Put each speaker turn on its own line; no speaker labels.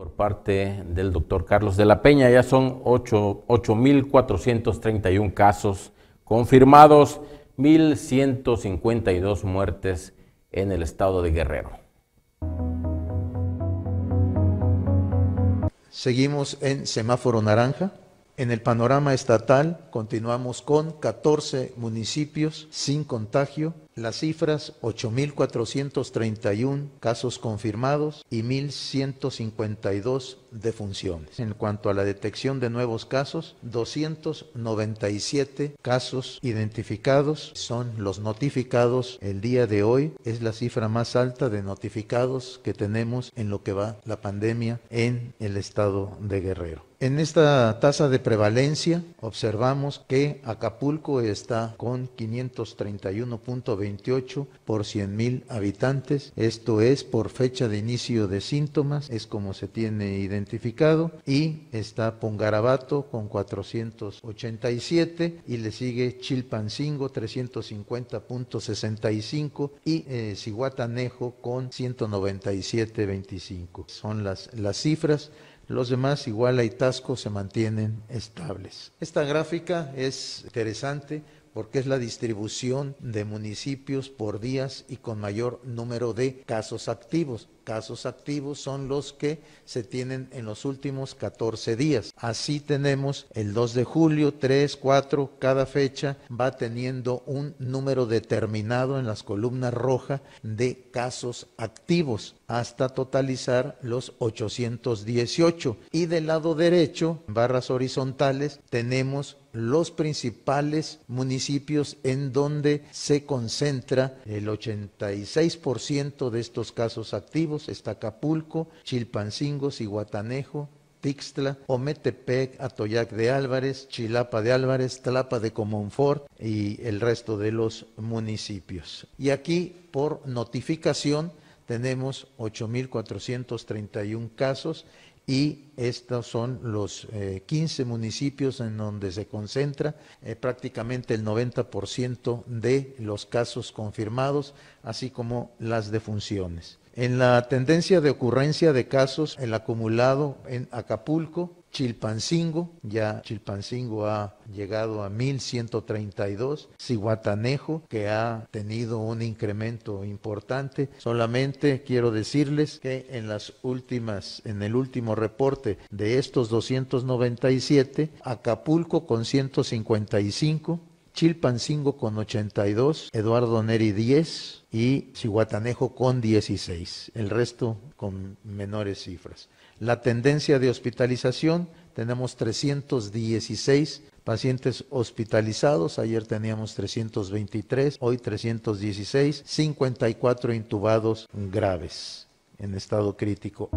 por parte del doctor Carlos de la Peña. Ya son 8.431 casos confirmados, 1.152 muertes en el estado de Guerrero. Seguimos en semáforo naranja. En el panorama estatal continuamos con 14 municipios sin contagio, las cifras 8.431 casos confirmados y 1.152 defunciones. En cuanto a la detección de nuevos casos, 297 casos identificados son los notificados el día de hoy. Es la cifra más alta de notificados que tenemos en lo que va la pandemia en el estado de Guerrero. En esta tasa de prevalencia observamos que Acapulco está con 531.28 por 100.000 habitantes. Esto es por fecha de inicio de síntomas, es como se tiene identificado. Y está Pongarabato con 487 y le sigue Chilpancingo 350.65 y eh, con 197.25. Son las, las cifras. Los demás, igual a Itasco, se mantienen estables. Esta gráfica es interesante porque es la distribución de municipios por días y con mayor número de casos activos casos activos son los que se tienen en los últimos 14 días. Así tenemos el 2 de julio, 3, 4, cada fecha va teniendo un número determinado en las columnas rojas de casos activos hasta totalizar los 818. Y del lado derecho, barras horizontales, tenemos los principales municipios en donde se concentra el 86% de estos casos activos Estacapulco, Chilpancingo, Iguatanejo, Tixtla, Ometepec, Atoyac de Álvarez, Chilapa de Álvarez, Tlapa de Comonfort y el resto de los municipios. Y aquí, por notificación, tenemos 8.431 casos y estos son los 15 eh, municipios en donde se concentra eh, prácticamente el 90% de los casos confirmados, así como las defunciones. En la tendencia de ocurrencia de casos, el acumulado en Acapulco, Chilpancingo, ya Chilpancingo ha llegado a 1132, Cihuatanejo, que ha tenido un incremento importante. Solamente quiero decirles que en las últimas, en el último reporte de estos 297, Acapulco con 155, Chilpancingo con 82, Eduardo Neri 10 y Cihuatanejo con 16, el resto con menores cifras. La tendencia de hospitalización, tenemos 316 pacientes hospitalizados, ayer teníamos 323, hoy 316, 54 intubados graves en estado crítico.